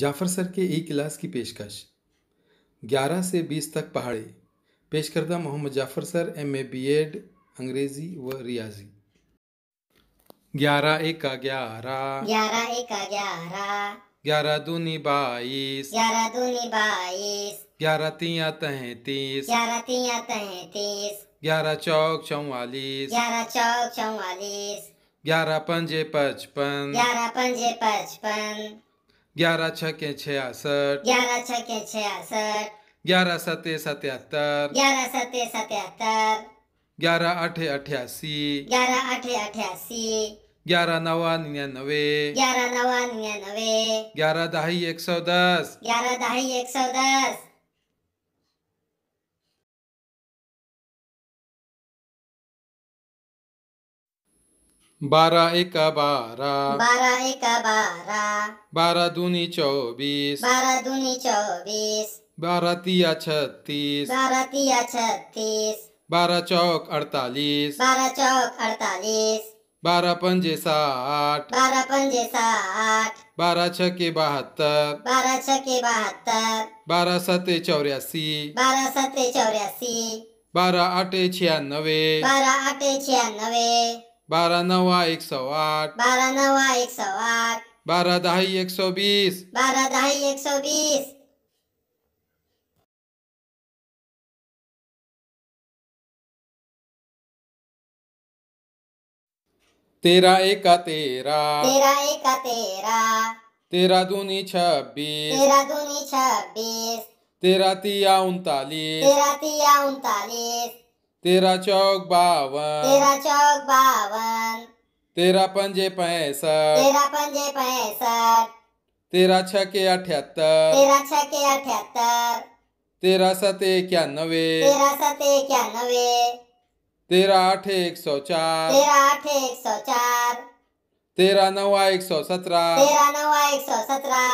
Jafar sir के ई class की पेशकश 11 से 20 तक पहाड़ी पेश करदा Mohammad Jafar sir M A B Ed अंग्रेज़ी व रियाजी ग्यारह एक का ग्यारह ग्यारह एक का ग्यारह ग्यारह दूनी बाईस ग्यारह दूनी बाईस ग्यारह तिया तैतीस ग्यारह तिया तैतीस ग्यारह चौक चौवालीस ग्यारह चौक चौवालीस ग्यारह पंजे पचपन ग्यारह पंजे पचपन ग्यारह के छियासठ ग्यारह छ के छियासठ ग्यारह सते सत्यात्तर ग्यारह सते सत्यात्तर ग्यारह अठे अठासी ग्यारह अठे अठासी ग्यारह नवा निन्यानवे ग्यारह नवा निन्यानवे ग्यारह दहाई एक सौ दस ग्यारह दहाई एक सौ दस बारह एक बारह बारह एक बारह बारह दूनी चौबीस बारह दूनी चौबीस बारह तिया छत्तीस बारह तिया छत्तीस बारह चौक अड़तालीस बारह चौक अड़तालीस बारह पंजे साठ बारह पंजे साठ बारह छ के बहत्तर बारह छ के बहत्तर बारह सते चौरासी बारह सते चौरासी बारह आठे छियानवे बारह आठे छियानवे बारह नवा एक सौ आठ बारह नवा एक सौ आठ बारह दहाई एक सौ बीस बारह दहाई एक सौ बीस तेरा एक का तेरा तेरा एक का तेरा तेरा दूनी छब्बीस तेरा दूनी छब्बीस तेरा तिया उनतालीस तेरा तिया उनतालीस तेरा चौक बावन तेरा चौक बावन तेरा पंजे पैंसठ तेरा पंजे पैंसठ तेरा छके अठहत्तर तेरा छके अठहत्तर तेरा सते इक्यानवे तेरा सते इक्यानवे तेरा आठ एक सौ चार तेरा आठ एक सौ चार तेरा नवा एक सौ सत्रह तेरा नवा एक सौ सत्रह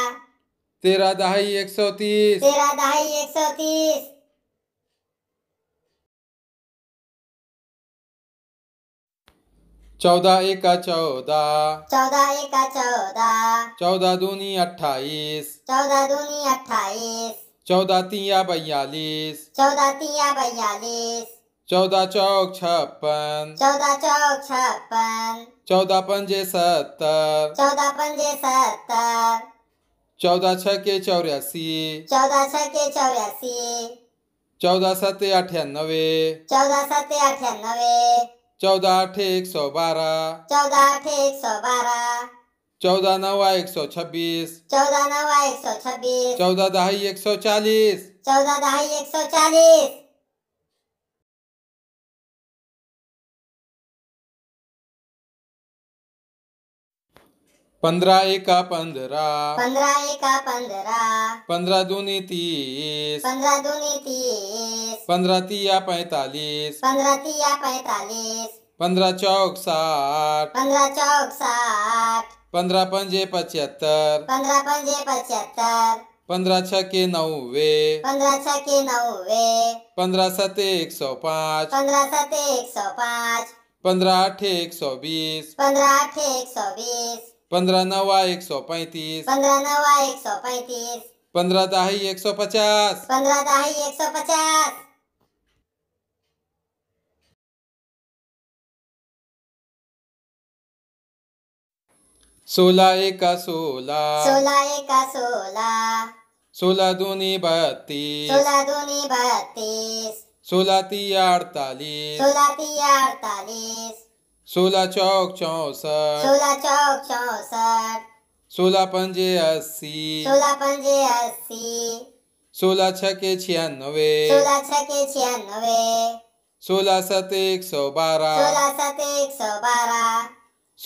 तेरा दहाई एक सौ तीस तेरा दहाई एक सौ तीस चौदह एक चौदह चौदह एक चौदह चौदह दूनी अट्ठाईस चौदह दूनी अट्ठाईस चौदह तिया बयालीस चौदह तिया बयालीस चौदह चौक छप्पन चौदह चौक छप्पन चौदह पंजे सत्तर चौदह पंजे सत्तर चौदह छ के चौरासी चौदह छ के चौरासी चौदह सत्य अठानवे चौदह सत्य अठानवे चौदह आठ एक सौ बारह चौदह आठ एक सौ बारह चौदह नवा एक सौ छब्बीस चौदह नवा एक सौ छब्बीस चौदह दहाई एक सौ चालीस चौदह दहाई एक सौ चालीस पंद्रह एका पंद्रह पंद्रह एका पंद्रह पंद्रह दूनी तीस पंद्रह दूनी तीस पंद्रह तिया पैतालीस पंद्रह तिया पैतालीस पंद्रह चौक साठ पंद्रह चौक साठ पंद्रह पंजे पचहत्तर पंद्रह पंजे पचहत्तर पंद्रह छके के नौवे पंद्रह छके के नौवे पंद्रह सते एक सौ पाँच पंद्रह सते एक सौ पाँच पंद्रह अठे एक सौ बीस पंद्रह अठे एक सौ बीस पंद्रह नवा एक सौ पैंतीस पंद्रह नवा एक सौ पैंतीस पंद्रह दाही एक सौ पचास पंद्रह दाही एक सौ पचास सोलह एक का सोलह सोलह एक का सोलह सोलह दूनी बत्तीस सोलह दूनी बत्तीस सोलह ती अड़तालीस सोलह ती अड़तालीस सोलह चौक चौसठ सोलह चौक चौसठ सोलह पंजे अस्सी सोलह पंजे अस्सी सोलह छके छियानवे सोलह छके छियानवे सोलह सत एक सौ बारह सोलह सत एक सौ बारह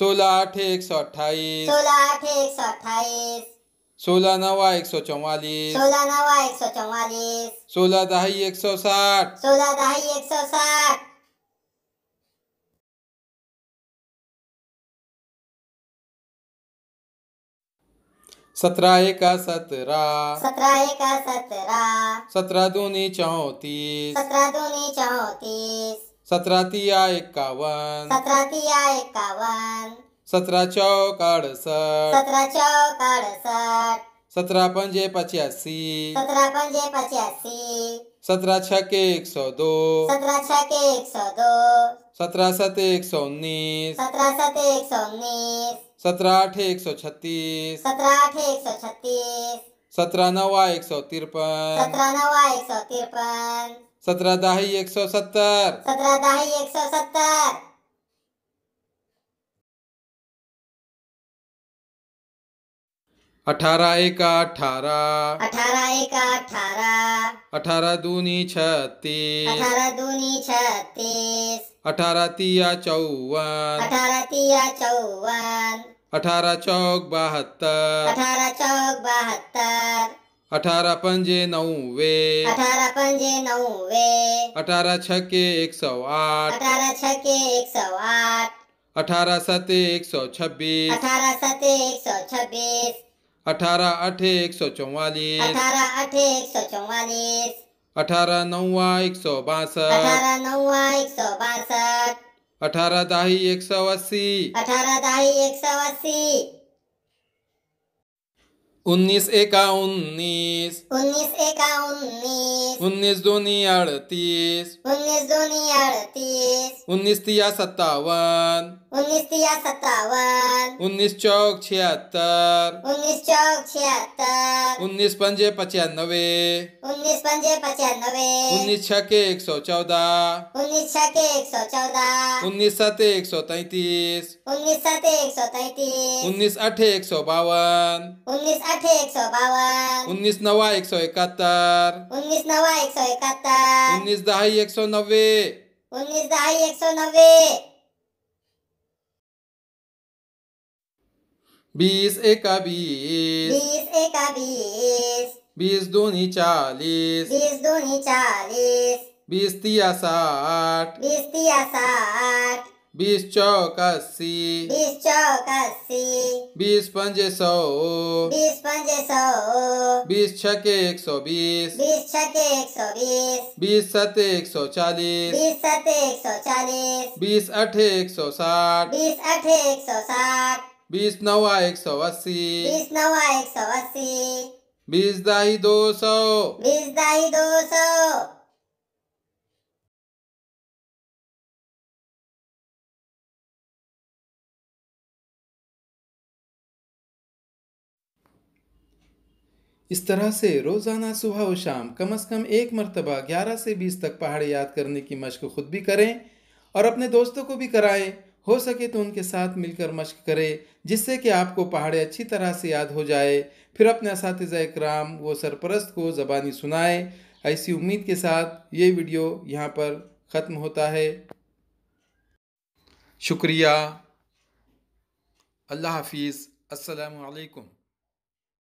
सोलह आठ एक सौ अट्ठाईस सोलह आठ एक सौ अट्ठाईस सोलह नवा एक सौ चौवालीस सोलह नवा एक सौ चौवालीस सोलह दहाई एक सौ साठ सोलह दहाई एक सौ साठ सत्रह एक सत्रह सत्रह एक सत्रह सत्रह दूनी चौतीस सत्रह दूनी चौतीस सत्रह तिया इक्यावन सत्रह तिया इक्यावन सत्रह चौक अड़सठ सत्रह चौक अड़सठ सत्रह पंजे पचासी सत्रह पंजे पचासी सत्रह छके एक सौ दो सत्रह छके एक सौ दो सत्रह सत एक सौ उन्नीस सत्रह सत एक सौ उन्नीस सत्रह आठ एक सौ छत्तीस सत्रह आठ एक सौ छत्तीस सत्रह नवा एक सौ तिरपन सत्रह नवा एक सौ तिरपन सत्रह दाही एक सौ सत्तर सत्रह दाही एक सौ सत्तर अठारह एक अठारह अठारह एक अठारह अठारह दूनी छत्तीस अठारह दूनी छत्तीस अठारह तिया चौवन अठारह तिया चौवन अठारह चौक बहत्तर अठारह चौक बहत्तर अठारह पंजे नौवे अठारह पंजे नौवे अठारह छके एक सौ आठ अठारह छके एक सौ आठ अठारह सते एक सौ छब्बीस अठारह सते एक सौ छब्बीस अठारह अठे एक सौ चौवालीस अठारह अठे एक सौ चौवालीस अठारह नौवा एक सौ बासठ अठारह नौवा एक सौ बासठ अठारह दाही एक सौ अस्सी अठारह दाही एक सौ अस्सी उन्नीस एका उन्नीस उन्नीस एका उन्नीस उन्नीस दूनी अड़तीस उन्नीस दूनी अड़तीस उन्नीस तिया सत्तावन उन्नीस तिया सत्तावन उन्नीस चौक छिहत्तर उन्नीस चौक छिहत्तर उन्नीस पंजे पचानवे उन्नीस पंजे पचानवे उन्नीस छके के एक सौ चौदह उन्नीस छके के एक सौ चौदह उन्नीस सते एक सौ तैतीस उन्नीस सते एक सौ तैतीस उन्नीस अठे एक सौ बावन उन्नीस अठे एक सौ बावन उन्नीस नवा एक सौ इकहत्तर उन्नीस नवा एक सौ इकहत्तर उन्नीस दहाई एक सौ नब्बे उन्नीस दहाई एक सौ नब्बे बीस एक बीस बीस एका बीस बीस दूनी चालीस बीस दूनी चालीस बीस तिया साठ बीस तिया साठ बीस चौकासी बीस चौकासी बीस पंजे सौ बीस पंजे सौ बीस छके एक सौ बीस बीस छके एक सौ बीस बीस सते एक सौ चालीस बीस सते एक सौ चालीस बीस अठे एक सौ साठ बीस अठे एक सौ साठ बीस नवा एक सौ अस्सी बीस नवा एक सौ अस्सी बीस दाई दो सौ बीस दाई दो सौ इस तरह से रोज़ाना सुबह और शाम कम से कम एक मरतबा 11 से 20 तक पहाड़ याद करने की मशक खुद भी करें और अपने दोस्तों को भी कराएं हो सके तो उनके साथ मिलकर मश्क करें जिससे कि आपको पहाड़े अच्छी तरह से याद हो जाए फिर अपने इस कराम व सरपरस्त को ज़बानी सुनाए ऐसी उम्मीद के साथ ये वीडियो यहाँ पर ख़त्म होता है शुक्रिया अल्लाह हाफिज़ असलकम